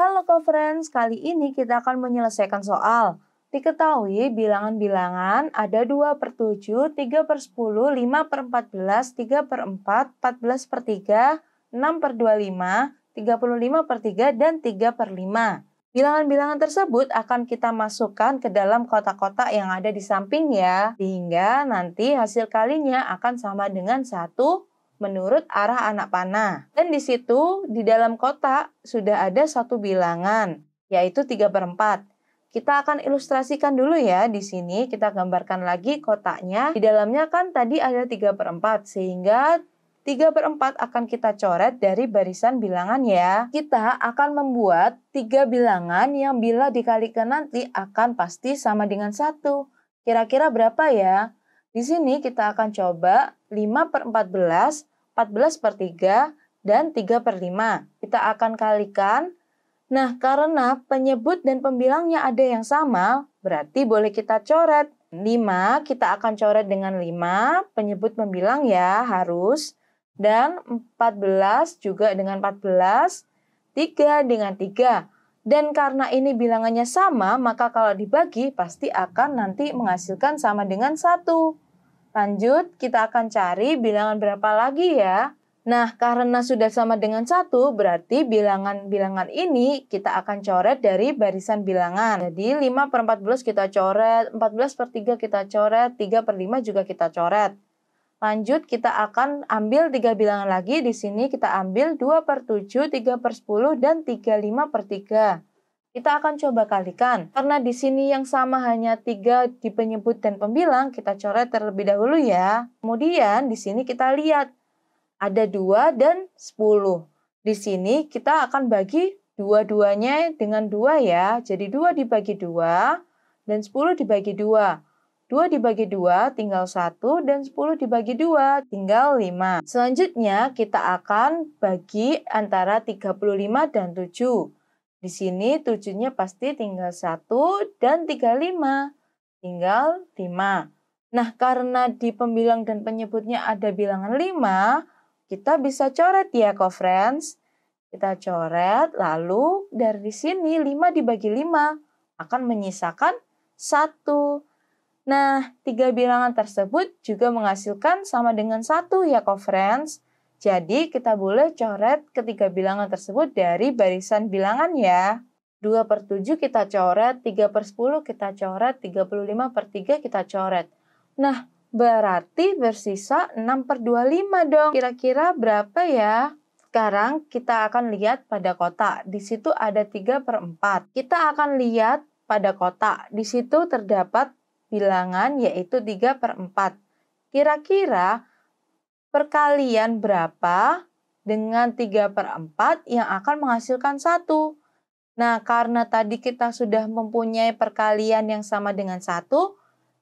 Halo co-friends, kali ini kita akan menyelesaikan soal. Diketahui bilangan-bilangan ada 2 per 7, 3 per 10, 5 per 14, 3 per 4, 14 per 3, 6 per 25, 35 per 3, dan 3 per 5. Bilangan-bilangan tersebut akan kita masukkan ke dalam kotak-kotak yang ada di samping ya, sehingga nanti hasil kalinya akan sama dengan 1 menurut arah anak panah. Dan di situ, di dalam kotak, sudah ada satu bilangan, yaitu 3 per 4. Kita akan ilustrasikan dulu ya di sini, kita gambarkan lagi kotaknya. Di dalamnya kan tadi ada 3 per 4, sehingga 3 per 4 akan kita coret dari barisan bilangan ya. Kita akan membuat tiga bilangan yang bila dikalikan nanti akan pasti sama dengan satu. Kira-kira berapa ya? Di sini kita akan coba 5 per 14 14 per 3 dan 3 per 5. Kita akan kalikan. Nah, karena penyebut dan pembilangnya ada yang sama, berarti boleh kita coret. 5 kita akan coret dengan 5, penyebut pembilang ya harus. Dan 14 juga dengan 14, 3 dengan 3. Dan karena ini bilangannya sama, maka kalau dibagi pasti akan nanti menghasilkan sama dengan 1. Lanjut, kita akan cari bilangan berapa lagi ya. Nah, karena sudah sama dengan satu, berarti bilangan-bilangan ini kita akan coret dari barisan bilangan. Jadi 5 per 14 kita coret, 14 per 3 kita coret, 3 per 5 juga kita coret. Lanjut, kita akan ambil 3 bilangan lagi. Di sini kita ambil 2 per 7, 3 per 10, dan 35 per 3. Kita akan coba kalikan, karena di sini yang sama hanya tiga di penyebut dan pembilang, kita coret terlebih dahulu ya. Kemudian di sini kita lihat, ada dua dan sepuluh. Di sini kita akan bagi dua-duanya dengan dua ya, jadi dua dibagi dua dan sepuluh dibagi dua. Dua dibagi dua tinggal satu dan sepuluh dibagi dua tinggal lima. Selanjutnya kita akan bagi antara tiga puluh lima dan tujuh. Di sini tujuhnya pasti tinggal satu dan lima, Tinggal lima. Nah, karena di pembilang dan penyebutnya ada bilangan lima, kita bisa coret ya, co-friends. Kita coret, lalu dari sini lima dibagi lima akan menyisakan satu. Nah, tiga bilangan tersebut juga menghasilkan sama dengan satu ya, co-friends. Jadi kita boleh coret ketiga bilangan tersebut dari barisan bilangan ya. 2 per 7 kita coret, 3 per 10 kita coret, 35 per 3 kita coret. Nah, berarti bersisa 6 per 25 dong. Kira-kira berapa ya? Sekarang kita akan lihat pada kotak. Di situ ada 3 per 4. Kita akan lihat pada kotak. Di situ terdapat bilangan yaitu 3 per 4. Kira-kira perkalian berapa dengan 3 per 4 yang akan menghasilkan 1. Nah, karena tadi kita sudah mempunyai perkalian yang sama dengan 1,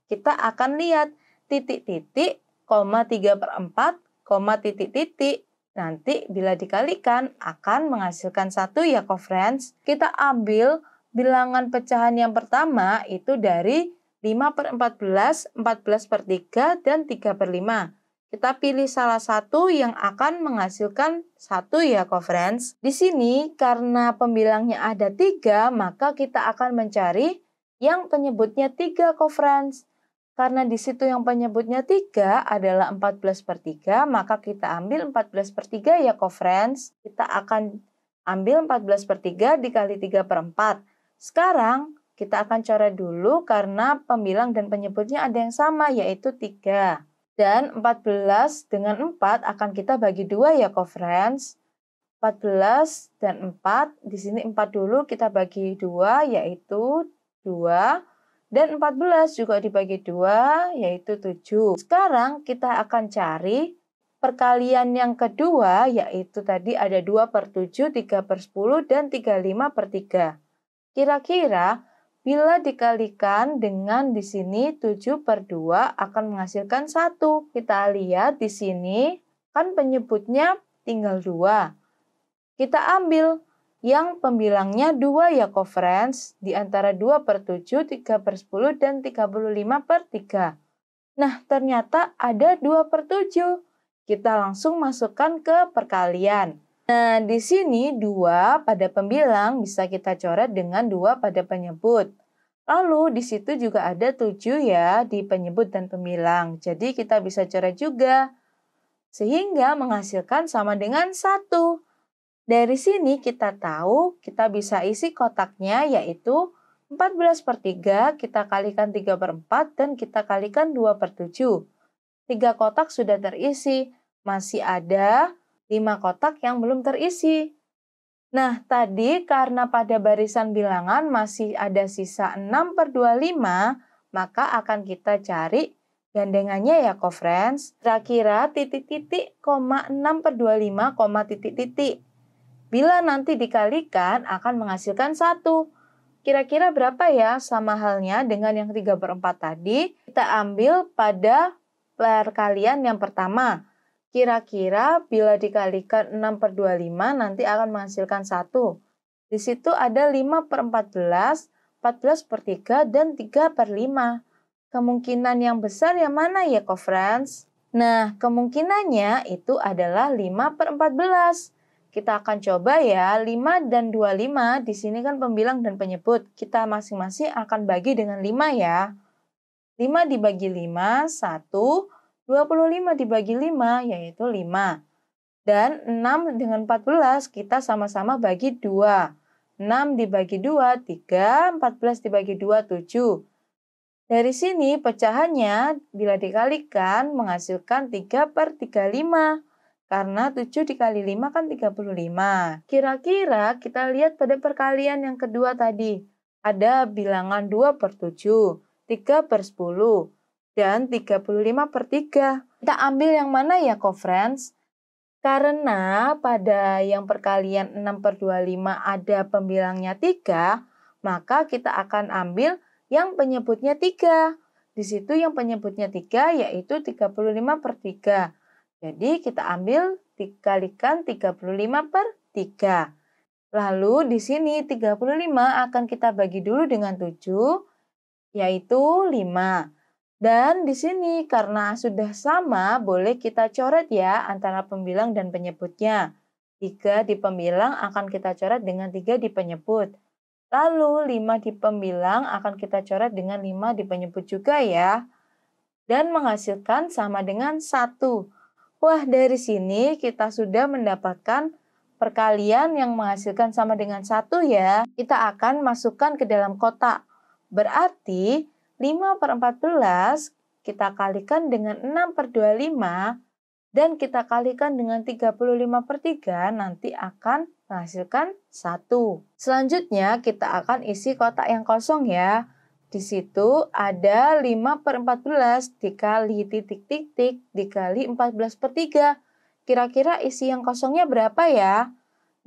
kita akan lihat titik-titik, koma 3 per 4, koma titik-titik. Nanti bila dikalikan akan menghasilkan 1 ya, friends. Kita ambil bilangan pecahan yang pertama itu dari 5 per 14, 14 per 3, dan 3 per 5. Kita pilih salah satu yang akan menghasilkan satu ya friends. Di sini karena pembilangnya ada tiga, maka kita akan mencari yang penyebutnya tiga friends. Karena di situ yang penyebutnya tiga adalah 14 per 3, maka kita ambil 14 per 3 ya friends. Kita akan ambil 14 per 3 dikali 3 per 4. Sekarang kita akan coret dulu karena pembilang dan penyebutnya ada yang sama yaitu tiga. Dan 14 dengan 4 akan kita bagi dua ya, co-friends. 14 dan 4, di sini 4 dulu kita bagi dua yaitu 2. Dan 14 juga dibagi dua yaitu 7. Sekarang kita akan cari perkalian yang kedua, yaitu tadi ada 2 per 7, 3 per 10, dan 35 per 3. Kira-kira Bila dikalikan dengan di sini 7 per 2 akan menghasilkan 1. Kita lihat di sini kan penyebutnya tinggal 2. Kita ambil yang pembilangnya 2 ya conference di antara 2 per 7, 3 per 10, dan 35 per 3. Nah, ternyata ada 2 per 7. Kita langsung masukkan ke perkalian. Nah, di sini dua pada pembilang bisa kita coret dengan dua pada penyebut. Lalu di situ juga ada tujuh ya di penyebut dan pembilang. Jadi kita bisa coret juga. Sehingga menghasilkan sama dengan satu. Dari sini kita tahu kita bisa isi kotaknya yaitu 14 per 3 kita kalikan 3 per 4 dan kita kalikan 2 per 7. tiga kotak sudah terisi, masih ada 5 kotak yang belum terisi. Nah, tadi karena pada barisan bilangan masih ada sisa 6 per 25, maka akan kita cari gandengannya ya, ko friends. Kira-kira titik-titik, koma 6 per 25, koma titik-titik. Bila nanti dikalikan akan menghasilkan satu. Kira-kira berapa ya? Sama halnya dengan yang 3 per 4 tadi, kita ambil pada kalian yang pertama. Kira-kira bila dikalikan 6 per 25 nanti akan menghasilkan 1. Di situ ada 5 per 14, 14 per 3, dan 3 per 5. Kemungkinan yang besar yang mana ya, co friends? Nah, kemungkinannya itu adalah 5 per 14. Kita akan coba ya, 5 dan 25 di sini kan pembilang dan penyebut. Kita masing-masing akan bagi dengan 5 ya. 5 dibagi 5, 1, 25 dibagi 5 yaitu 5. Dan 6 dengan 14 kita sama-sama bagi 2. 6 dibagi 2, 3. 14 dibagi 2, 7. Dari sini pecahannya bila dikalikan menghasilkan 3 per 35. Karena 7 dikali 5 kan 35. Kira-kira kita lihat pada perkalian yang kedua tadi. Ada bilangan 2 per 7, 3 per 10, dan 35 per 3. Kita ambil yang mana ya, co-friends? Karena pada yang perkalian 6 per 25 ada pembilangnya 3, maka kita akan ambil yang penyebutnya 3. Di situ yang penyebutnya 3 yaitu 35 per 3. Jadi kita ambil dikalikan 35 per 3. Lalu di sini 35 akan kita bagi dulu dengan 7, yaitu 5. Dan di sini karena sudah sama, boleh kita coret ya antara pembilang dan penyebutnya. 3 di pembilang akan kita coret dengan 3 di penyebut. Lalu 5 di pembilang akan kita coret dengan 5 di penyebut juga ya. Dan menghasilkan sama dengan 1. Wah, dari sini kita sudah mendapatkan perkalian yang menghasilkan sama dengan 1 ya. Kita akan masukkan ke dalam kotak. Berarti 5 per 14 kita kalikan dengan 6 per 25 dan kita kalikan dengan 35 per 3 nanti akan menghasilkan 1. Selanjutnya kita akan isi kotak yang kosong ya. Di situ ada 5 per 14 dikali titik-titik dikali 14 per 3. Kira-kira isi yang kosongnya berapa ya?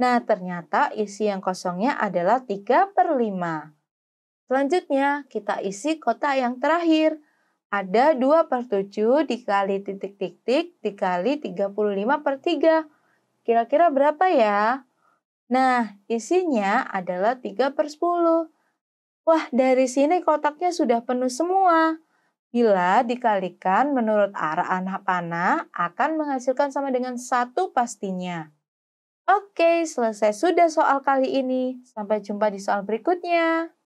Nah, ternyata isi yang kosongnya adalah 3 per 5. Selanjutnya, kita isi kotak yang terakhir. Ada 2 per 7 dikali titik-titik dikali 35 per 3. Kira-kira berapa ya? Nah, isinya adalah 3 per 10. Wah, dari sini kotaknya sudah penuh semua. Bila dikalikan menurut arah anak panah akan menghasilkan sama dengan satu pastinya. Oke, selesai sudah soal kali ini. Sampai jumpa di soal berikutnya.